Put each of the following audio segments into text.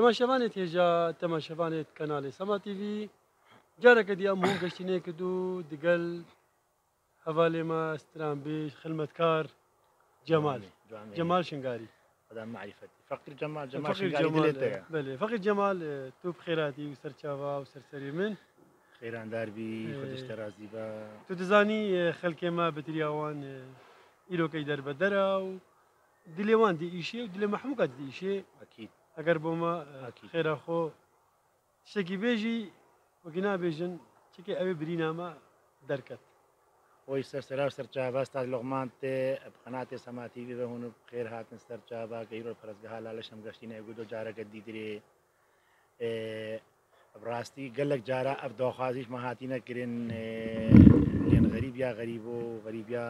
تەماشەوانێت هێژا تەماشەوانێت کەناڵی سەماتیV جارەکە دی ئەم هەوو گەشتینێک دوو دگەل هەوا لێمە ئەستران بێژ خلمەتکار جەمالی جەمال شنگاری فقیر جەمال جەمال فقیر جەمال تۆ بخێراتی اه، و سەرچاوا و سەرسەری من خێرانداربی اه، خۆشتە رازی با تو دەزانی اه، خەلکێمە بەتریاوان ئیرۆکەی دەربەدەرا و دلێوان دیئیشێ و دلێ مەحموکات دیئیشێ ئەکییت اگر بوما خیرا خو شکی بیجی وگنا بیجن چکی اوی بری ناما درکت وی سر سرا سر چاوا استاد لغمان تے قنات سما تی وی ہن خیر ہاتھ میں سر چاوا گیر اور فرض گہ لال شم گشتی نے گدو جارا گدی درے اے اب راستی گلک جارا اب دو خازش مہاتی نہ کرن لین غریب یا غریب و غریب یا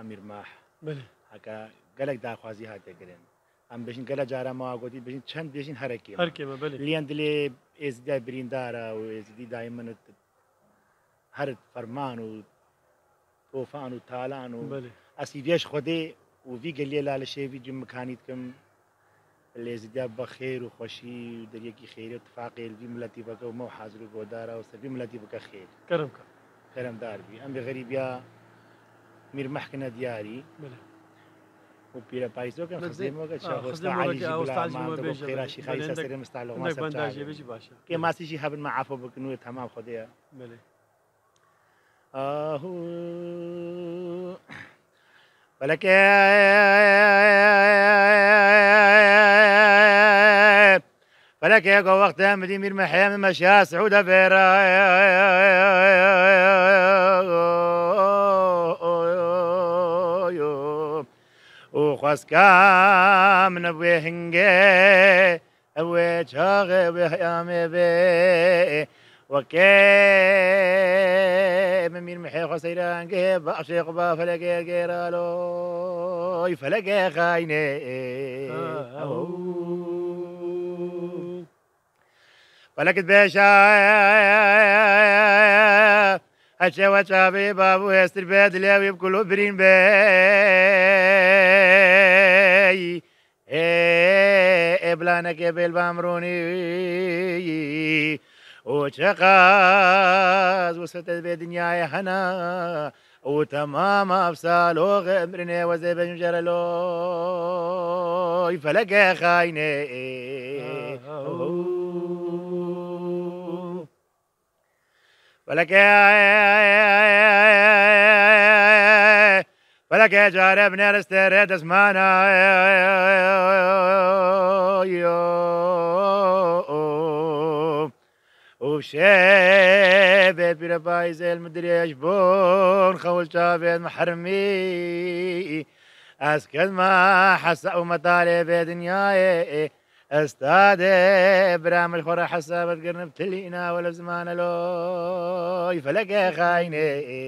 امیر ماہ بلے ہکا گلک دا خوازی ہاتے کرن ام بشین گلا جارا ما گوتی بشین چند بشین هر کی هر کی بله لیان دلی از دی بریندارا و از دی دائما هر فرمان و طوفان و تالان و بله اسیدیش خودی و وی گلی لال شی وی جم مکانیت کم لیزدیا بخیر و خوشی و در یکی خیر اتفاق الوی ملتی بکا و مو حاضر و گودارا و سبی ملتی بکا خیر کرم کرم کرم دار بی ام بغریبیا میر محکنه دیاری بله وبيرا بايزو كان خزيمو كان شاف استعالي جبل ما دو خيرا شي خايسة سري مستعلو ما سبتا بنداجي بيجي باشا كي ما سيجي هابن ما عفو بكنو تمام خديا بلي آهو ولك ولك يا وقت مدي مير محيا من مشيا سعودة بيرا خواستگام نبوی هنگه اوی چاغ بی حیام بی وكي ممين محي خسيران كي بعشق با فلقي قيرالو فلقي خايني فلقت بيشا أشي وشابي بابو يستر بيد ليوي بكل برين بلانك يا بيل بامروني وشقاز وسط بدنيا هنا وتمام افسالو غمرني وزي بنجر لوي فلقى خاينه فلقى فلقى جارب نرستر دسمانا يوم وشابت بايزة المدري يجبون خول شابت محرمي اسكت ما حسقوا مطالب دنياي استاد برام الخرى حسابت قرنب تلينا ولا زمان لو يفلك خايني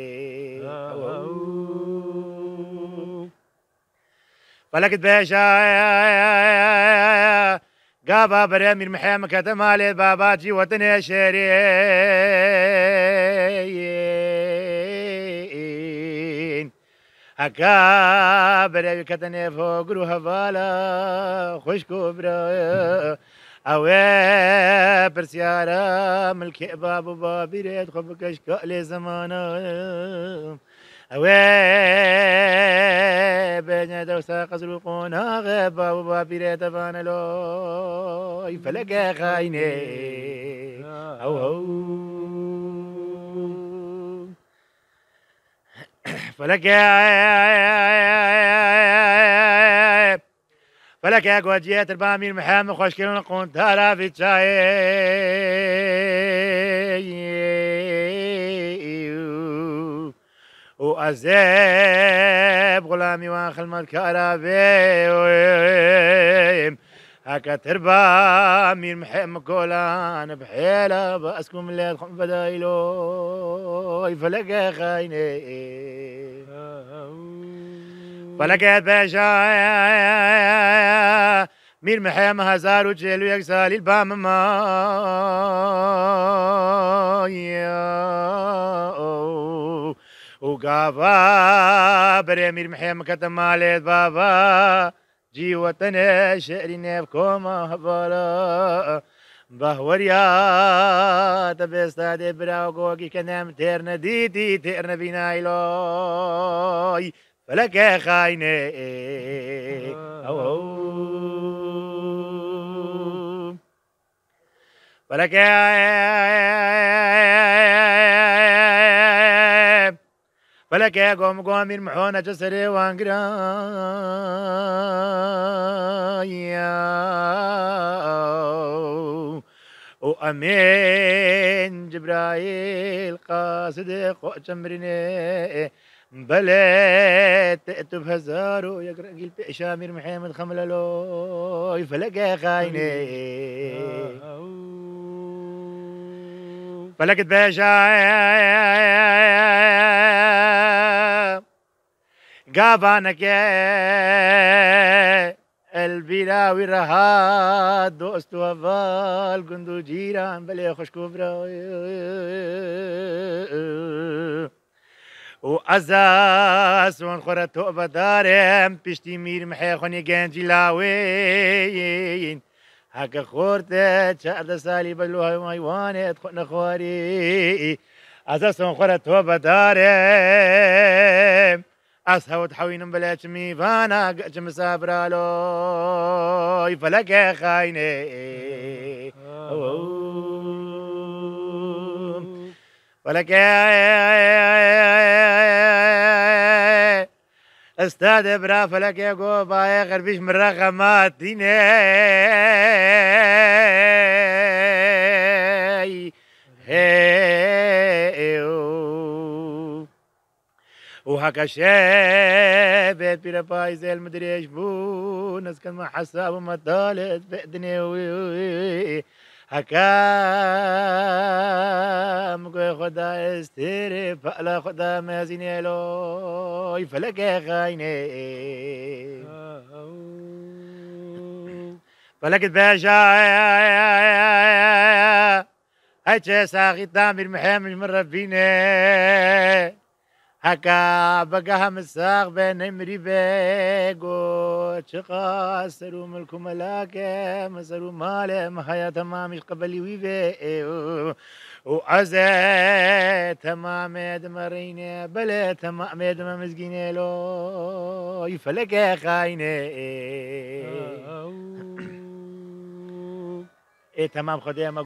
فلك باشا قابا المحيا مكات مالي بابا جي وطني شيري هكا بريا كتني فوق روح بالا خوش برا اوي برسيارة ملكي بابو بابي ريت خبكش كألي زمانا اوي بيريتا فانا لوي فلقى غايني أو هو فلقى فلقى قوجيات البامير محامي خوش كيلو نقون تالا في تشاي وأزاي غلامي ملك الكرابيم هكا تربى من محم كولان بحيلة بأسكم الليل خم بدايلو فلقى خايني فلقى باشا مين محام هزار وجيل ويكسالي البام ما وقافا بريمير محيا مكتم ماليت بابا جي وطن شعري نيف نيفكم هبالا بهوريا تبستا دي براو كوكي كنام تيرنا ديتي تيرنا بيناي إلوي فلك خايني أو أو فلك ولك يا قوم قوم يرمحون جسري وانقرايا وأمين جبرايل قاصد شمرني بلت تف هزار ويقرا قيل شامير محمد خمللو فلقى خايني فلقت باشا گابانک البلا ورها دوست و اول گندو جیران بله خوشکو و ازاس ون خورا تو بدارم پشتی میرم محی خونی گنجی لاوین هک خورت چهار بلو های مایوانت خون خواری ازاس ون خورا تو بدارم اسهود حوين بلا جمي فانا جم سابرالو فلك خايني ولك استاذ برا فلك يا قوبا يا غربيش من رغمات وهكا شابت بلا فايز المدري ايش بونس كان ما حساب وما طالت في بأدني هكا مكوي خدا استيري فلا خدا ما مزینه لوی فلک خايني فلك باشا هاي تشا ساغي دامي المحامي المرة فينا هكا بقاها مساق بين مريبيك وشقا سرو ملكو ملاك مسرو مالي محيا تمامي قبلي ويبي وعزة تمام دمرينة بلا تمام ادم مسكينة لو يفلك خاينة ايه آه. تمام خدامك